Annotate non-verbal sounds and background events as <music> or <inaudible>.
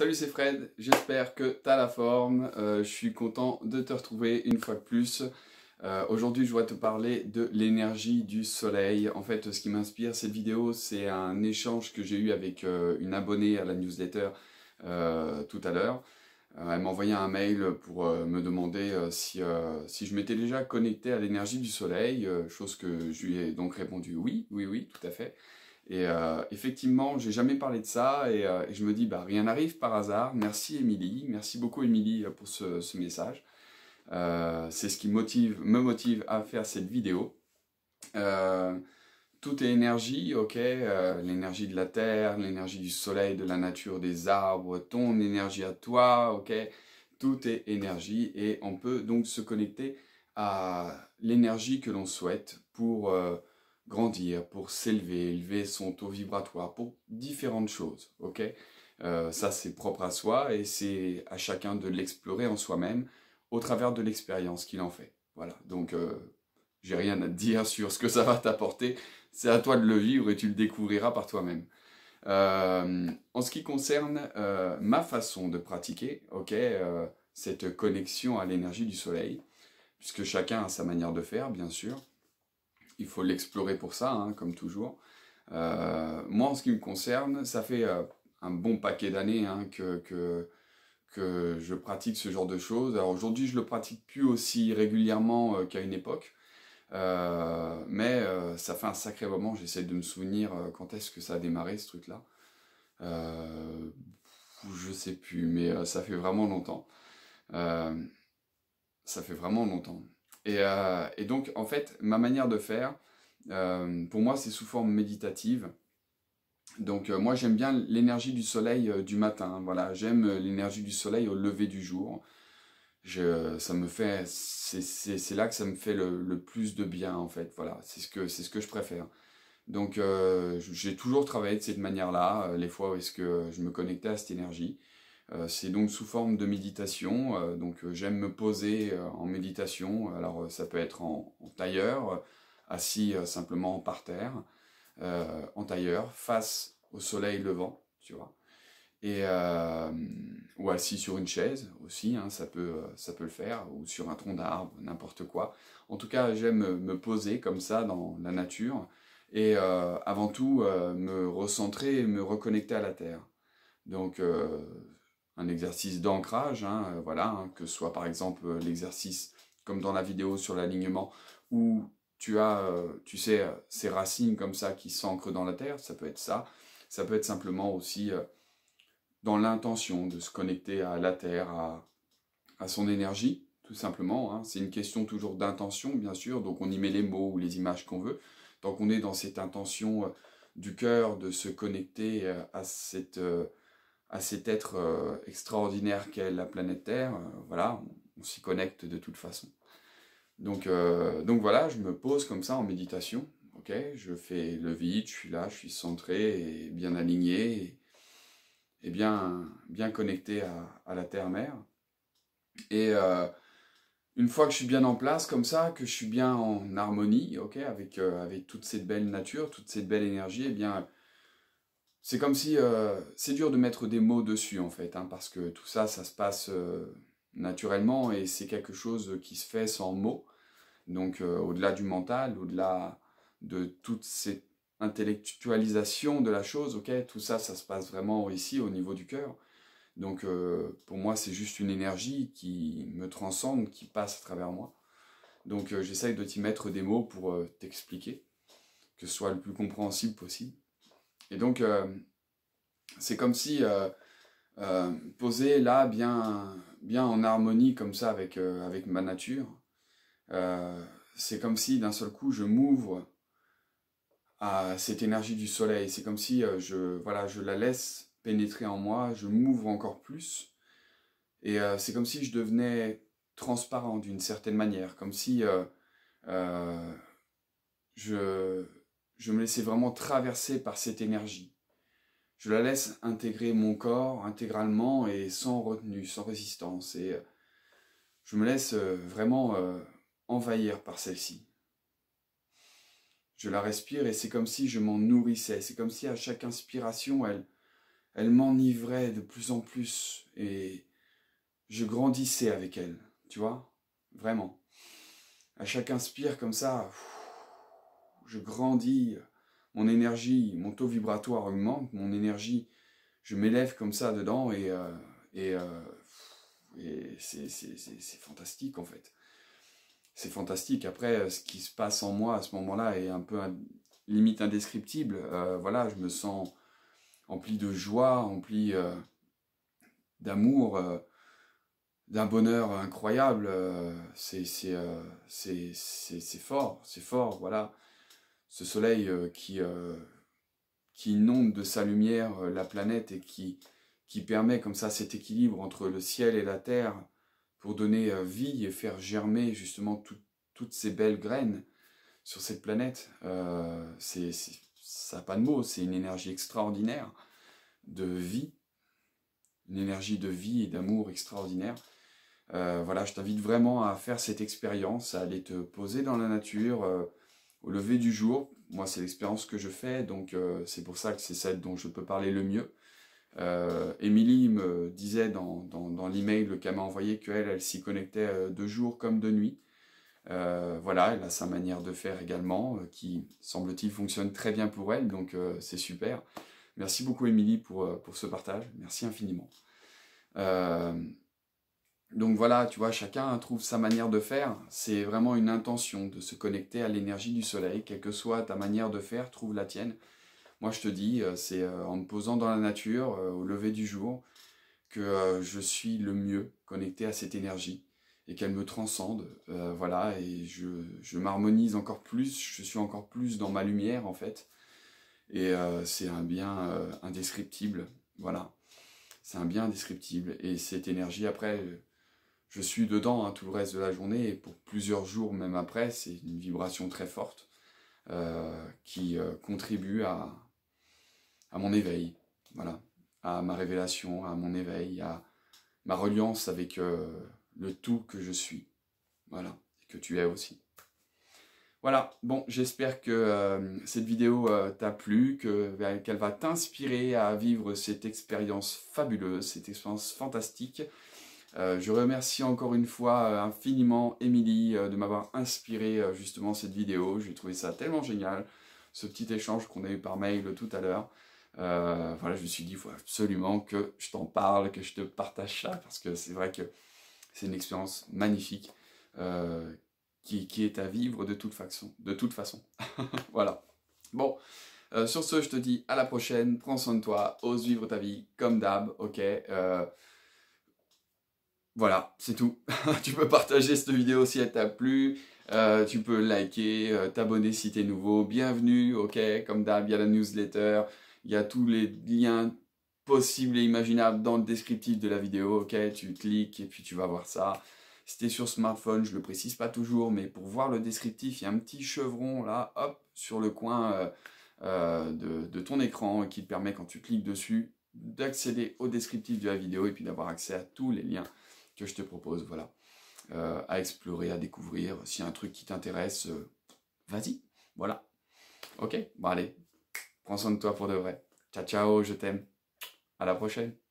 Salut, c'est Fred, j'espère que tu as la forme. Euh, je suis content de te retrouver une fois de plus. Euh, aujourd'hui, je vais te parler de l'énergie du soleil. En fait, ce qui m'inspire cette vidéo, c'est un échange que j'ai eu avec euh, une abonnée à la newsletter tout à l'heure. elle m'a envoyé un mail pour me demander si, si je m'étais déjà connecté à l'énergie du soleil, chose que je lui ai donc répondu oui, oui, oui, tout à fait. Et effectivement, euh, effectivement, j'ai jamais parlé de ça euh, et, je me dis, bah, rien n'arrive par hasard. Merci Émilie, merci beaucoup Émilie euh, pour ce, message. c'est ce qui motive, me motive à faire cette vidéo. tout est énergie, ok, l'énergie de la terre, l'énergie du soleil, de la nature, des arbres, ton énergie à toi, ok, tout est énergie et on peut donc se connecter à l'énergie que l'on souhaite pour grandir, pour s'élever, élever son taux vibratoire, pour différentes choses, ok euh, Ça, c'est propre à soi et c'est à chacun de l'explorer en soi-même au travers de l'expérience qu'il en fait. Voilà, donc euh, j'ai rien à dire sur ce que ça va t'apporter, c'est à toi de le vivre et tu le découvriras par toi-même. Euh, en ce qui concerne euh, ma façon de pratiquer, ok, cette connexion à l'énergie du soleil, puisque chacun a sa manière de faire, bien sûr, il faut l'explorer pour ça, hein, comme toujours. Euh, moi, en ce qui me concerne, ça fait euh, un bon paquet d'années hein, que, que, je pratique ce genre de choses. Alors aujourd'hui, je le pratique plus aussi régulièrement euh, qu'à une époque. mais ça fait un sacré moment, j'essaie de me souvenir quand est-ce que ça a démarré ce truc-là. je sais plus, mais ça fait vraiment longtemps. ça fait vraiment longtemps. Euh, et, donc, en fait, ma manière de faire, euh, pour moi, c'est sous forme méditative. Donc, euh, moi, j'aime bien l'énergie du soleil du matin. Hein, voilà, j'aime l'énergie du soleil au lever du jour. Je, ça me fait, c'est là que ça me fait le, plus de bien, en fait. Voilà, c'est ce que c'est ce que je préfère. Donc, j'ai toujours travaillé de cette manière-là. les fois où est-ce que je me connectais à cette énergie. Euh, c'est donc sous forme de méditation. Euh, donc euh, j'aime me poser en méditation. Alors ça peut être en, tailleur, assis simplement par terre, en tailleur, face au soleil levant, tu vois. Et ou assis sur une chaise aussi, hein, ça, peut, ça peut le faire, ou sur un tronc d'arbre, n'importe quoi. En tout cas, j'aime me poser comme ça dans la nature et avant tout me recentrer et me reconnecter à la terre. Donc un exercice d'ancrage, hein, euh, voilà, hein, que ce soit par exemple euh, l'exercice comme dans la vidéo sur l'alignement, où tu as, euh, tu sais, ces racines comme ça qui s'ancrent dans la terre, ça peut être ça. Ça peut être simplement aussi dans l'intention de se connecter à la terre, à, à son énergie, tout simplement. Hein. C'est une question toujours d'intention, bien sûr, donc on y met les mots ou les images qu'on veut. Tant qu'on est dans cette intention du cœur de se connecter à cette à cet être euh, extraordinaire qu'est la planète Terre, euh, voilà, on, s'y connecte de toute façon. Donc, euh, donc voilà, je me pose comme ça en méditation, ok Je fais le vide, je suis là, je suis centré et bien aligné et, bien, bien connecté à, la Terre-Mère. Et une fois que je suis bien en place comme ça, que je suis bien en harmonie, ok, avec, avec toute cette belle nature, toute cette belle énergie, et eh bien c'est comme si... Euh, c'est dur de mettre des mots dessus, en fait, hein, parce que tout ça, ça se passe euh, naturellement et c'est quelque chose qui se fait sans mots. Donc, euh, au-delà du mental, au-delà de toute cette intellectualisation de la chose, ok, tout ça, ça se passe vraiment ici, au niveau du cœur. Donc, pour moi, c'est juste une énergie qui me transcende, qui passe à travers moi. Donc, j'essaye de t'y mettre des mots pour t'expliquer, que ce soit le plus compréhensible possible. Et donc, euh, c'est comme si euh, euh, posé là, bien, bien en harmonie comme ça avec, avec ma nature, c'est comme si d'un seul coup je m'ouvre à cette énergie du soleil. C'est comme si je, voilà, je la laisse pénétrer en moi, je m'ouvre encore plus. Et c'est comme si je devenais transparent d'une certaine manière, comme si je, je me laissais vraiment traverser par cette énergie. Je la laisse intégrer mon corps intégralement et sans retenue, sans résistance. Et euh, je me laisse euh, vraiment euh, envahir par celle-ci. Je la respire et c'est comme si je m'en nourrissais. C'est comme si à chaque inspiration, elle, elle m'enivrait de plus en plus et je grandissais avec elle. Tu vois Vraiment. À chaque inspire comme ça, je grandis, mon énergie, mon taux vibratoire augmente, mon énergie, je m'élève comme ça dedans et, euh, euh, c'est fantastique en fait. C'est fantastique. Après, euh, ce qui se passe en moi à ce moment-là est un peu limite indescriptible. voilà, je me sens empli de joie, empli d'amour, d'un bonheur incroyable. c'est fort, c'est fort, voilà ce soleil euh, qui, euh, qui inonde de sa lumière euh, la planète et qui, qui permet comme ça cet équilibre entre le ciel et la terre pour donner vie et faire germer justement toutes ces belles graines sur cette planète. c'est, ça n'a pas de mots, c'est une énergie extraordinaire de vie, une énergie de vie et d'amour extraordinaire. voilà, je t'invite vraiment à faire cette expérience, à aller te poser dans la nature, au lever du jour. Moi, c'est l'expérience que je fais, donc euh, c'est pour ça que c'est celle dont je peux parler le mieux. Euh, Émilie me disait dans, dans, l'email qu'elle m'a envoyé qu'elle, elle, s'y connectait euh, de jour comme de nuit. voilà, elle a sa manière de faire également, qui semble-t-il fonctionne très bien pour elle, donc c'est super. Merci beaucoup Émilie pour, pour ce partage, merci infiniment. Donc voilà, tu vois, chacun trouve sa manière de faire. C'est vraiment une intention de se connecter à l'énergie du soleil. Quelle que soit ta manière de faire, trouve la tienne. Moi, je te dis, euh, c'est euh, en me posant dans la nature, euh, au lever du jour, que je suis le mieux connecté à cette énergie et qu'elle me transcende. voilà, et je, je m'harmonise encore plus, je suis encore plus dans ma lumière, en fait. Et c'est un bien indescriptible. Voilà, c'est un bien indescriptible. Et cette énergie, après je suis dedans hein, tout le reste de la journée et pour plusieurs jours même après, c'est une vibration très forte euh, qui euh, contribue à, mon éveil, voilà, à ma révélation, à mon éveil, à ma reliance avec euh, le tout que je suis, voilà, et que tu es aussi. Voilà, bon, j'espère que cette vidéo t'a plu, ben, qu'elle va t'inspirer à vivre cette expérience fabuleuse, cette expérience fantastique. Euh, je remercie encore une fois euh, infiniment Émilie euh, de m'avoir inspiré justement cette vidéo. J'ai trouvé ça tellement génial, ce petit échange qu'on a eu par mail tout à l'heure. voilà, je me suis dit, il faut absolument que je t'en parle, que je te partage ça, parce que c'est vrai que c'est une expérience magnifique qui, est à vivre de toute façon. De toute façon. <laughs> voilà. Bon, sur ce, je te dis à la prochaine, prends soin de toi, ose vivre ta vie comme d'hab, ok voilà, c'est tout. <laughs> tu peux partager cette vidéo si elle t'a plu. Euh, tu peux liker, euh, t'abonner si es nouveau. Bienvenue, ok, comme d'hab, il y a la newsletter, il y a tous les liens possibles et imaginables dans le descriptif de la vidéo, ok, tu cliques et puis tu vas voir ça. Si t'es sur smartphone, je le précise pas toujours, mais pour voir le descriptif, il y a un petit chevron là, hop, sur le coin euh, de ton écran qui te permet quand tu cliques dessus d'accéder au descriptif de la vidéo et puis d'avoir accès à tous les liens que je te propose, voilà, euh, à explorer, à découvrir. S'il y a un truc qui t'intéresse, euh, vas-y, voilà. Ok, bon allez, prends soin de toi pour de vrai. Ciao, ciao, je t'aime. À la prochaine.